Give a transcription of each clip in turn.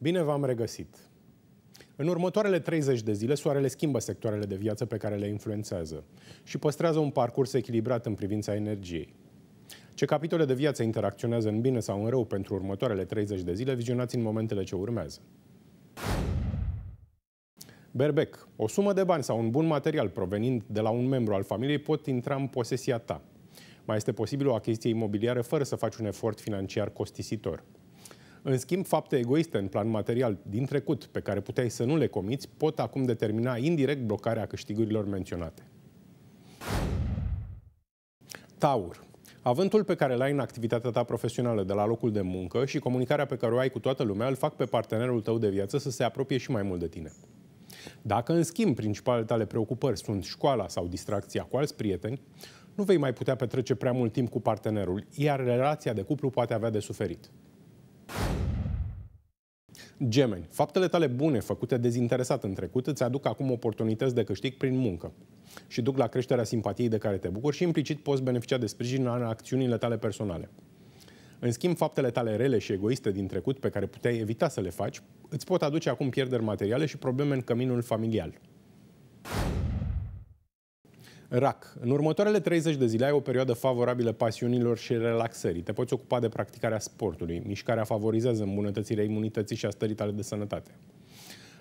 Bine v-am regăsit! În următoarele 30 de zile, soarele schimbă sectoarele de viață pe care le influențează și păstrează un parcurs echilibrat în privința energiei. Ce capitole de viață interacționează în bine sau în rău pentru următoarele 30 de zile, vizionați în momentele ce urmează. Berbec. O sumă de bani sau un bun material provenind de la un membru al familiei pot intra în posesia ta. Mai este posibil o achiziție imobiliară fără să faci un efort financiar costisitor. În schimb, fapte egoiste în plan material din trecut, pe care puteai să nu le comiți, pot acum determina indirect blocarea câștigurilor menționate. Taur. Avântul pe care l-ai în activitatea ta profesională de la locul de muncă și comunicarea pe care o ai cu toată lumea îl fac pe partenerul tău de viață să se apropie și mai mult de tine. Dacă, în schimb, principalele tale preocupări sunt școala sau distracția cu alți prieteni, nu vei mai putea petrece prea mult timp cu partenerul, iar relația de cuplu poate avea de suferit. Gemeni, faptele tale bune făcute dezinteresat în trecut îți aduc acum oportunități de câștig prin muncă și duc la creșterea simpatiei de care te bucuri și implicit poți beneficia de sprijin în acțiunile tale personale. În schimb, faptele tale rele și egoiste din trecut, pe care puteai evita să le faci, îți pot aduce acum pierderi materiale și probleme în căminul familial. RAC. În următoarele 30 de zile ai o perioadă favorabilă pasiunilor și relaxării. Te poți ocupa de practicarea sportului. Mișcarea favorizează îmbunătățirea imunității și a stării tale de sănătate.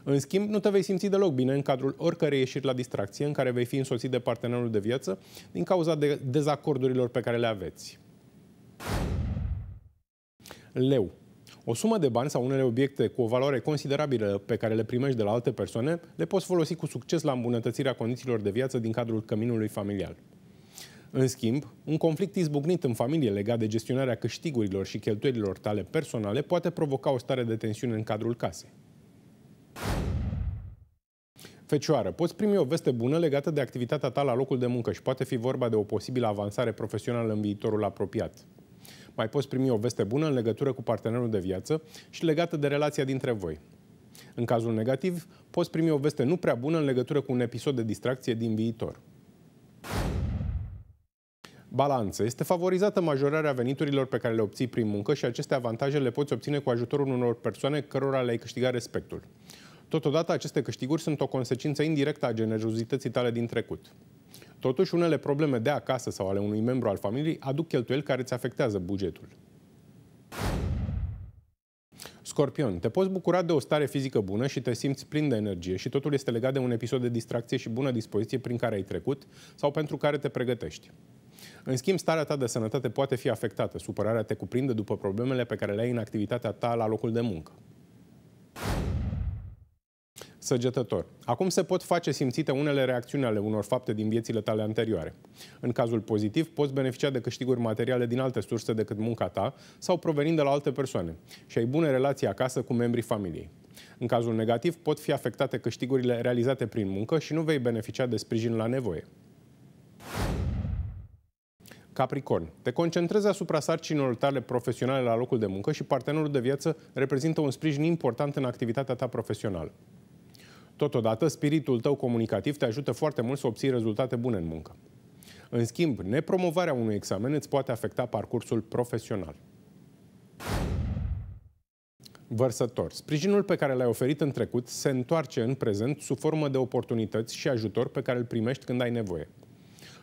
În schimb, nu te vei simți deloc bine în cadrul oricărei ieșiri la distracție în care vei fi însoțit de partenerul de viață din cauza de dezacordurilor pe care le aveți. Leu o sumă de bani sau unele obiecte cu o valoare considerabilă pe care le primești de la alte persoane, le poți folosi cu succes la îmbunătățirea condițiilor de viață din cadrul căminului familial. În schimb, un conflict izbucnit în familie legat de gestionarea câștigurilor și cheltuielilor tale personale poate provoca o stare de tensiune în cadrul casei. Fecioară, poți primi o veste bună legată de activitatea ta la locul de muncă și poate fi vorba de o posibilă avansare profesională în viitorul apropiat mai poți primi o veste bună în legătură cu partenerul de viață și legată de relația dintre voi. În cazul negativ, poți primi o veste nu prea bună în legătură cu un episod de distracție din viitor. Balanță. Este favorizată majorarea veniturilor pe care le obții prin muncă și aceste avantaje le poți obține cu ajutorul unor persoane cărora le-ai câștigat respectul. Totodată, aceste câștiguri sunt o consecință indirectă a generozității tale din trecut. Totuși, unele probleme de acasă sau ale unui membru al familiei aduc cheltuieli care îți afectează bugetul. Scorpion, te poți bucura de o stare fizică bună și te simți plin de energie și totul este legat de un episod de distracție și bună dispoziție prin care ai trecut sau pentru care te pregătești. În schimb, starea ta de sănătate poate fi afectată. Supărarea te cuprinde după problemele pe care le ai în activitatea ta la locul de muncă săgetător. Acum se pot face simțite unele reacțiuni ale unor fapte din viețile tale anterioare. În cazul pozitiv, poți beneficia de câștiguri materiale din alte surse decât munca ta sau provenind de la alte persoane și ai bune relații acasă cu membrii familiei. În cazul negativ, pot fi afectate câștigurile realizate prin muncă și nu vei beneficia de sprijin la nevoie. Capricorn. Te concentrezi asupra sarcinilor tale profesionale la locul de muncă și partenerul de viață reprezintă un sprijin important în activitatea ta profesională. Totodată, spiritul tău comunicativ te ajută foarte mult să obții rezultate bune în muncă. În schimb, nepromovarea unui examen îți poate afecta parcursul profesional. Vărsător. Sprijinul pe care l-ai oferit în trecut se întoarce în prezent sub formă de oportunități și ajutor pe care îl primești când ai nevoie.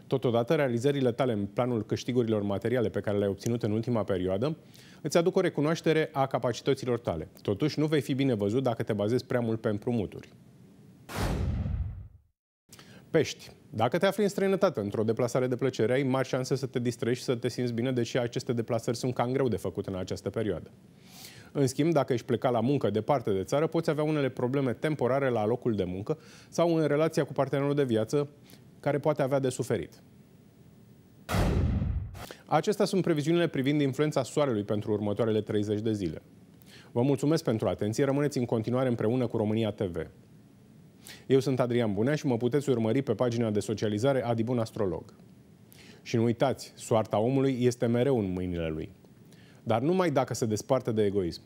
Totodată, realizările tale în planul câștigurilor materiale pe care le-ai obținut în ultima perioadă îți aduc o recunoaștere a capacităților tale. Totuși, nu vei fi bine văzut dacă te bazezi prea mult pe împrumuturi pești. Dacă te afli în străinătate, într-o deplasare de plăcere, ai mari șanse să te distrezi și să te simți bine, deși aceste deplasări sunt cam greu de făcut în această perioadă. În schimb, dacă ești plecat la muncă departe de țară, poți avea unele probleme temporare la locul de muncă sau în relația cu partenerul de viață, care poate avea de suferit. Acestea sunt previziunile privind influența soarelui pentru următoarele 30 de zile. Vă mulțumesc pentru atenție, rămâneți în continuare împreună cu România TV. Eu sunt Adrian Bunea și mă puteți urmări pe pagina de socializare Adibun Astrolog. Și nu uitați, soarta omului este mereu în mâinile lui. Dar numai dacă se desparte de egoism.